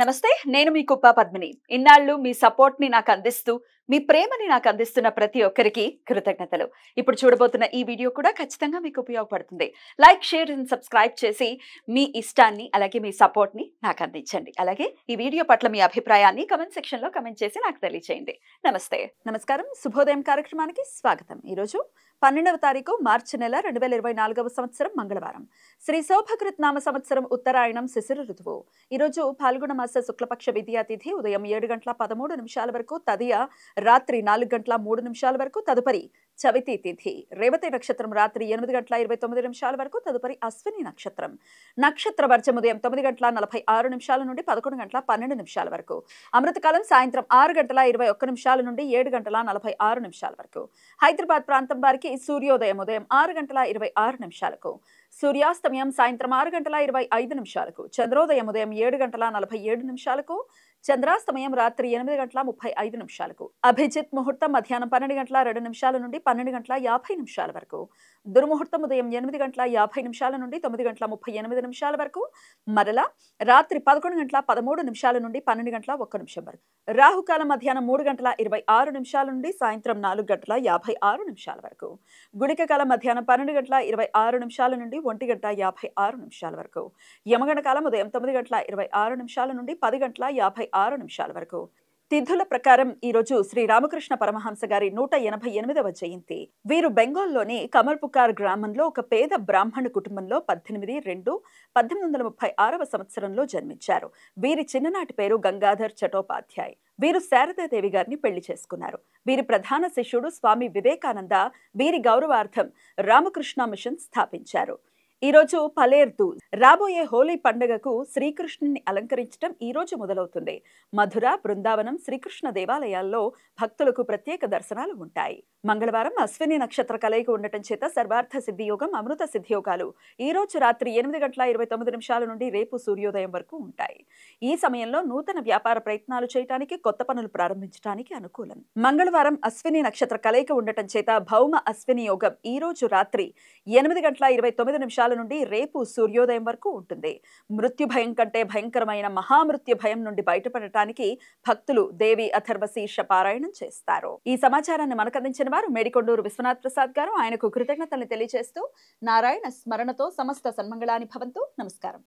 నమస్తే నేను మీ కుప్ప పద్మిని ఇన్నాళ్ళు మీ సపోర్ట్ ని నాకు అందిస్తూ మీ ప్రేమని నాకు అందిస్తున్న ప్రతి ఒక్కరికి కృతజ్ఞతలు ఇప్పుడు చూడబోతున్న ఈ వీడియో కూడా ఖచ్చితంగా మీకు ఉపయోగపడుతుంది లైక్ షేర్ అండ్ సబ్స్క్రైబ్ చేసి మీ ఇష్టాన్ని అలాగే మీ సపోర్ట్ని నాకు అందించండి అలాగే ఈ వీడియో పట్ల మీ అభిప్రాయాన్ని కమెంట్ సెక్షన్లో కమెంట్ చేసి నాకు తెలియచేయండి నమస్తే నమస్కారం శుభోదయం కార్యక్రమానికి స్వాగతం ఈరోజు పన్నెండవ తారీఖు మార్చి నెల రెండు వేల ఇరవై నాలుగవ సంవత్సరం మంగళవారం శ్రీ శోభకృత్ నామ సంవత్సరం ఉత్తరాయణం శిశిర ఋతువు ఈరోజు పాల్గొన మాస శుక్లపక్ష విద్యాతిథి ఉదయం ఏడు గంటల పదమూడు నిమిషాల వరకు తదియ రాత్రి నాలుగు గంటల మూడు నిమిషాల వరకు తదుపరి చవితి తిథి రేవతి నక్షత్రం రాత్రి ఎనిమిది గంటల ఇరవై తొమ్మిది నిమిషాల వరకు తదుపరి అశ్విని నక్షత్రం నక్షత్ర వర్షం ఉదయం తొమ్మిది గంటల నలభై ఆరు నిమిషాల నుండి పదకొండు గంటల పన్నెండు నిమిషాల వరకు అమృతకాలం సాయంత్రం ఆరు గంటల ఇరవై ఒక్క నిమిషాల నుండి ఏడు గంటల నలభై ఆరు నిమిషాల వరకు హైదరాబాద్ ప్రాంతం వారికి సూర్యోదయం ఉదయం ఆరు గంటల ఇరవై ఆరు నిమిషాలకు సూర్యాస్తమయం సాయంత్రం ఆరు గంటల ఇరవై ఐదు నిమిషాలకు చంద్రోదయం ఉదయం ఏడు గంటల నలభై ఏడు నిమిషాలకు చంద్రాస్తమయం రాత్రి ఎనిమిది గంటల ముప్పై ఐదు నిమిషాలకు అభిజిత్ ముహూర్తం మధ్యాహ్నం పన్నెండు గంటల రెండు నిమిషాల నుండి పన్నెండు గంటల యాభై నిమిషాల వరకు దుర్ముహూర్తం ఉదయం ఎనిమిది గంటల యాభై నిమిషాల నుండి తొమ్మిది గంటల ముప్పై ఎనిమిది నిమిషాల వరకు మరలా రాత్రి పదకొండు గంటల పదమూడు నిమిషాల నుండి పన్నెండు గంటల ఒక్క నిమిషం వరకు రాహుకాలం మధ్యాహ్నం మూడు గంటల ఇరవై ఆరు నిమిషాల నుండి సాయంత్రం నాలుగు గంటల యాభై ఆరు నిమిషాల వరకు గుణికకాలం మధ్యాహ్నం పన్నెండు గంటల ఇరవై ఆరు నిమిషాల నుండి ఒంటి గంట యాభై ఆరు నిమిషాల వరకు యమగండ కాలం ఉదయం తొమ్మిది గంటల ఇరవై ఆరు నిమిషాల నుండి పది గంటల యాభై ఆరు నిమిషాల వరకు తిథుల ప్రకారం ఈరోజు శ్రీ రామకృష్ణ పరమహంస గారి నూట ఎనభై ఎనిమిదవ జయంతి వీరు బెంగాల్లోని కమర్పుకార్ గ్రామంలో ఒక పేద బ్రాహ్మణ కుటుంబంలో పద్దెనిమిది రెండు పద్దెనిమిది వందల ముప్పై ఆరవ సంవత్సరంలో జన్మించారు వీరి చిన్ననాటి పేరు గంగాధర్ చటోపాధ్యాయ్ వీరు శారదాదేవి గారిని పెళ్లి చేసుకున్నారు వీరి ప్రధాన శిష్యుడు స్వామి వివేకానంద వీరి గౌరవార్థం రామకృష్ణ మిషన్ స్థాపించారు ఈరోజు పలేర్తు రాబోయే హోలీ పండుగకు శ్రీకృష్ణుని అలంకరించడం ఈరోజు మొదలవుతుంది మధుర బృందావనం శ్రీకృష్ణ దేవాలయాల్లో భక్తులకు ప్రత్యేక దర్శనాలు ఉంటాయి మంగళవారం అశ్విని నక్షత్ర కలయిక ఉండటం చేత సర్వార్థ సిద్ధియోగం అమృత సిద్ధియోగాలు ఈ రోజు రాత్రి ఎనిమిది గంటల ఇరవై తొమ్మిది నిమిషాల నుండి రేపు సూర్యోదయం వరకు ఉంటాయి ఈ సమయంలో నూతన వ్యాపార ప్రయత్నాలు చేయడానికి కొత్త పనులు ప్రారంభించడానికి అనుకూలం మంగళవారం అశ్విని నక్షత్ర కలయిక ఉండటం చేత భౌమ అశ్విని యోగం ఈ రోజు రాత్రి ఎనిమిది గంటల ఇరవై తొమ్మిది నిమిషాల నుండి రేపు సూర్యోదయం వరకు ఉంటుంది మృత్యు భయం కంటే భయంకరమైన మహామృత్యు భయం నుండి బయటపడటానికి భక్తులు దేవి అథర్వశీర్ష పారాయణం చేస్తారు ఈ సమాచారాన్ని మనకందించిన వారు మేడికొండూరు విశ్వనాథ్ ప్రసాద్ గారు ఆయనకు కృతజ్ఞతలు తెలియజేస్తూ నారాయణ స్మరణతో సమస్త సన్మంగళాని భవంతు నమస్కారం